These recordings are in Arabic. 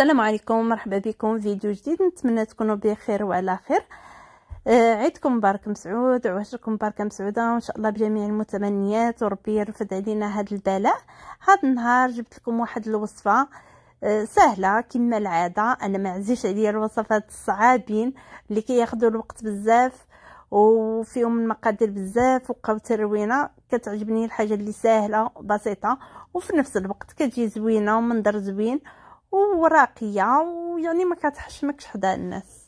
السلام عليكم مرحبا بكم فيديو جديد نتمنى تكونوا بخير وعلى خير آه عيدكم مبارك مسعود وعشركم مباركة مسعودة وإن شاء الله بجميع المتمنيات وربي يرفد علينا هذا البلاء هذا النهار جبت لكم واحد الوصفة آه سهلة كما العادة أنا ما عزيش عليا الوصفات الصعابين اللي كياخذوا الوقت بزاف وفيهم المقادير بزاف وقوت الروينه كتعجبني الحاجه اللي سهله بسيطه وفي نفس الوقت كتجي زوينه ومنظر زوين وراقيه ويعني ما كتحشمكش حدا الناس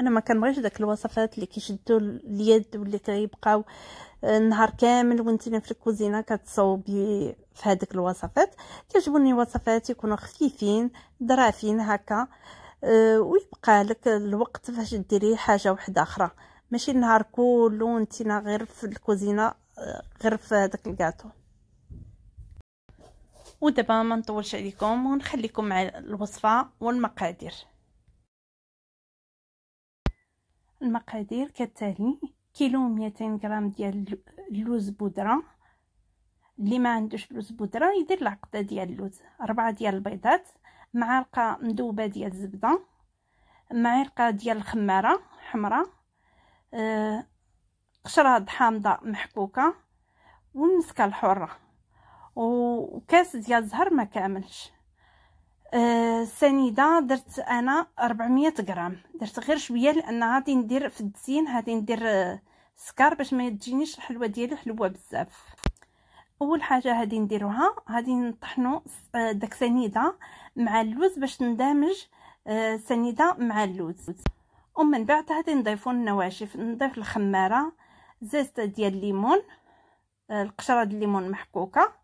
انا ما كنبغيش داك الوصفات اللي كيشدوا اليد واللي كيبقاو آه، نهار كامل وانتينا في الكوزينه كتصوبي في هذيك الوصفات كيعجبوني وصفات يكونوا خفيفين درافين هكا آه، ويبقى لك الوقت فاش ديري حاجه وحده اخرى ماشي النهار كله وانتينا غير في الكوزينه آه، غير في هذاك الكاطو ودابا ما نطولش عليكم ونخليكم مع الوصفه والمقادير المقادير كالتالي كيلو 200 غرام ديال اللوز بودره اللي ما عندوش لوز بودره يدير العقده ديال اللوز ربعة ديال البيضات معلقه مذوبه ديال الزبده معلقه ديال الخماره حمراء أه قشره حامضه محكوكه والمسكه الحره وكاس ديال الزهر ما كاملش السنيده آه درت انا 400 غرام درت غير شويه لان غادي ندير في الدسين غادي ندير السكر آه، باش ما تجينيش الحلوه ديالي حلوه بزاف اول حاجه غادي نديروها غادي نطحنو آه، داك سنيده مع اللوز باش ندمج آه، سنيده مع اللوز ومن بعد غادي نضيفو النواشف نضيف الخماره زيت ديال الليمون القشره ديال الليمون محكوكه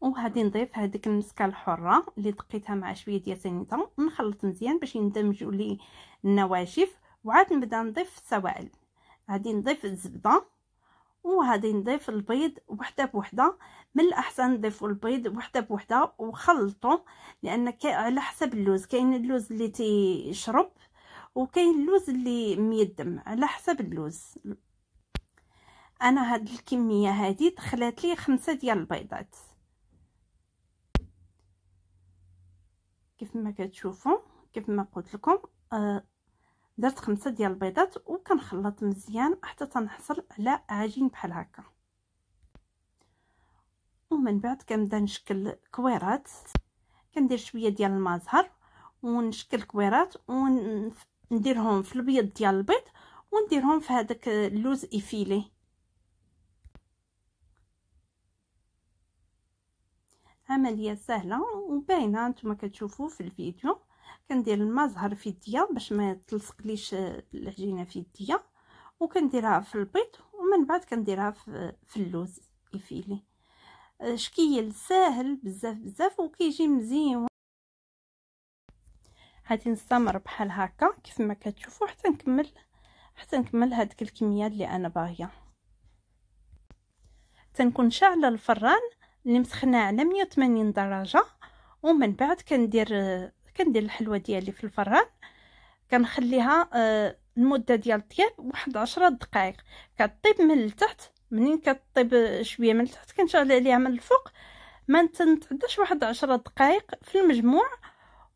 وغادي نضيف هذيك المسكه الحره اللي دقيتها مع شويه ديال سنيطه نخلط مزيان باش يندمجوا لي النواشف وعاد نبدا نضيف السوائل غادي نضيف الزبده وغادي نضيف البيض وحده بوحده من الاحسن نضيفوا البيض وحده بوحده وخلطوا لان على حسب اللوز كاين اللوز اللي تيشرب وكاين اللوز اللي ميدم على حسب اللوز انا هاد الكميه هادي دخلت لي خمسة ديال البيضات كيف ما كتشوفوا كيف ما قلت لكم آه، درت خمسة ديال البيضات وكنخلط مزيان حتى تنحصل على عجين بحال هكا ومن بعد كنبدا نشكل كويرات كندير شويه ديال الماء زهر ونشكل كويرات ونديرهم في البيض ديال البيض ونديرهم في هذاك اللوز افيلي عمليه سهله وباينه نتوما كتشوفوا في الفيديو كندير الماء زهر في يديا باش ما تلصقليش آه، العجينه في يديا وكنديرها في البيض ومن بعد كنديرها في اللوز يفيلي آه، شكيل ساهل بزاف بزاف وكيجي مزيان غادي نستمر بحال هكا كيف ما كتشوفوا حتى نكمل حتى نكمل هذيك الكميه اللي انا باغيه تنكون شاعله الفران اللي مسخناه على 180 درجه ومن بعد كندير كندير الحلوه ديالي في الفران كنخليها آه، المده ديال الطياب واحد 10 دقائق كطيب من التحت منين كطيب شويه من التحت كنشعل عليها من الفوق ما تنتعداش واحد 10 دقائق في المجموع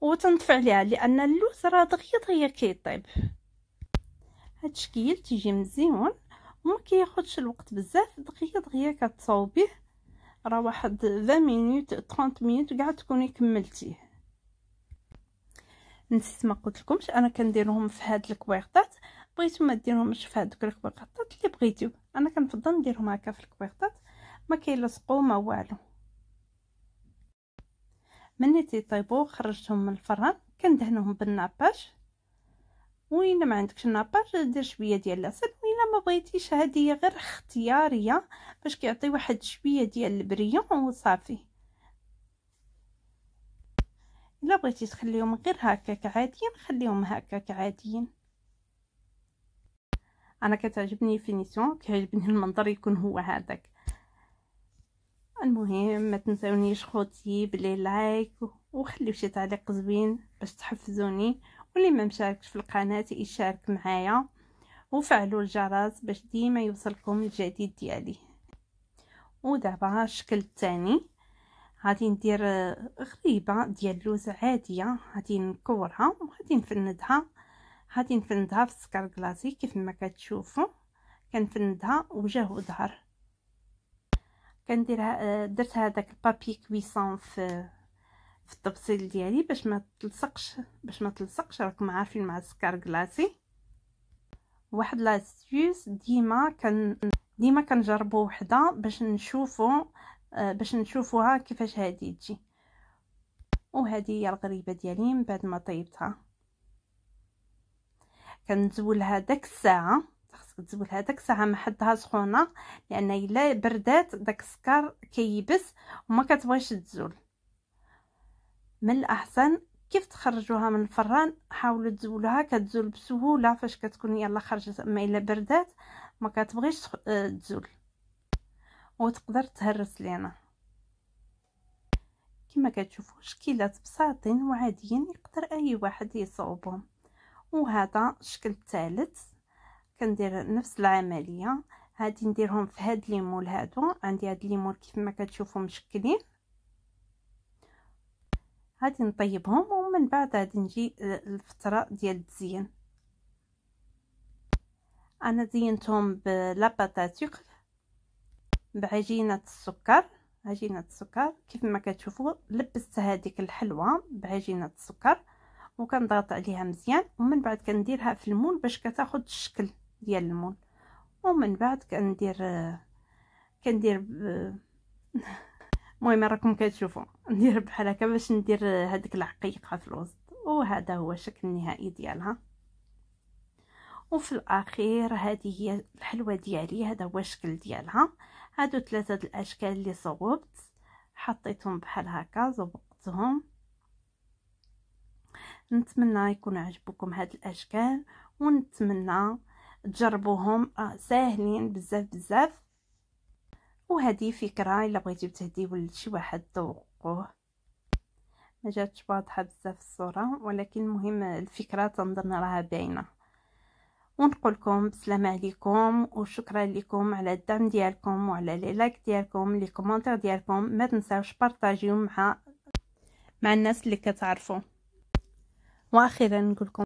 وتنطفي عليها لان اللوز راه دغيا دغيا كيطيب هاد الشكل تيجي مزيون وما كياخذش الوقت بزاف دغيا دغيا كتصاوبيه راه واحد 20 مينوت 30 مينوت كاع تكوني كملتيه نسيت ما قلت لكمش انا كنديرهم في هاد الكويغطات بغيتو ما ديرهمش في هادوك الكويغطات اللي بغيتو انا كنفضل نديرهم هكا في الكويغطات ما كيلصقوا ما والو ملي تيطيبو خرجتهم من الفران كندهنهم بالناباج وإلا ما عندكش ناباج دير شويه ديال العسل وإلا ما بغيتيش هذه غير اختياريه باش كيعطي واحد شويه ديال البريون وصافي الا بغيتي تخليهم غير هكاك عاديين خليهم هكاك عاديين انا كتعجبني فينيسيون كيعجبني المنظر يكون هو هذاك المهم ما تنساونيش خوتي بلي لايك وخليو شي تعليق زوين باش تحفزوني واللي ما مشاركش في القناه يشارك معايا وفعلوا الجرس باش ديما يوصلكم الجديد ديالي ودابا الشكل الثاني غادي ندير غريبه ديال اللوز عاديه غادي نكورها وغادي نفندها غادي نفندها في السكر كلاصي كيف ما كتشوفوا كنفندها وجه وظهر كندير درت هذاك البابي كويسون في في التبصيل ديالي باش ما تلصقش باش ما تلصقش راكم عارفين مع السكر كلاصي واحد لاستيوس ديما كان ديما كنجربوا وحده باش نشوفوا آه، باش نشوفوها كيفاش هادي تجي وهذه هي الغريبه ديالي من بعد ما طيبتها كنزولها داك الساعه خاصك تزولها داك الساعه ما حدها سخونه لان الا بردات داك السكر كيبس وما كتبغيش تزول من الاحسن كيف تخرجوها من الفران حاولوا تزولوها كتزول بسهوله فاش كتكون يلا خرجت اما الا بردات ما كتبغيش آه، تزول وتقدر تهرس لينا كما كتشوفوا شكيلات بساطين وعاديين يقدر اي واحد يصاوبهم وهذا الشكل الثالث كندير نفس العمليه هادي نديرهم في هاد الليمون هادو عندي هاد الليمون كيف ما كتشوفوا مشكلين غادي نطيبهم ومن بعد غادي نجي الفتره ديال التزيين انا زينتهم بلاباطاتيك بعجينه السكر عجينه السكر كيف ما كتشوفوا لبست هذيك الحلوه بعجينه السكر وكنضغط عليها مزيان ومن بعد كنديرها في المول باش كتاخد الشكل ديال المول ومن بعد كندير كندير المهم راكم كتشوفوا ندير بحال هكا باش ندير هذيك العقيقه في الوسط وهذا هو الشكل النهائي ديالها وفي الاخير هذه هي الحلوه ديالي هذا هو الشكل ديالها هادو ثلاثه الاشكال اللي صوبت حطيتهم بحال هكا زبقتهم نتمنى يكون عجبكم هاد الاشكال ونتمنى تجربوهم آه، ساهلين بزاف بزاف وهذه فكره الا بغيتي تهديو لشي واحد ذوق تطبقوه ما جاتش واضحه بزاف الصوره ولكن المهم الفكره تنظن راها باينه ونقول لكم بسلام عليكم وشكرا لكم على الدعم ديالكم وعلى لي لايك ديالكم لي كومونتير ديالكم ما تنساوش بارطاجيو مع مع الناس اللي كتعرفوا واخيرا نقول لكم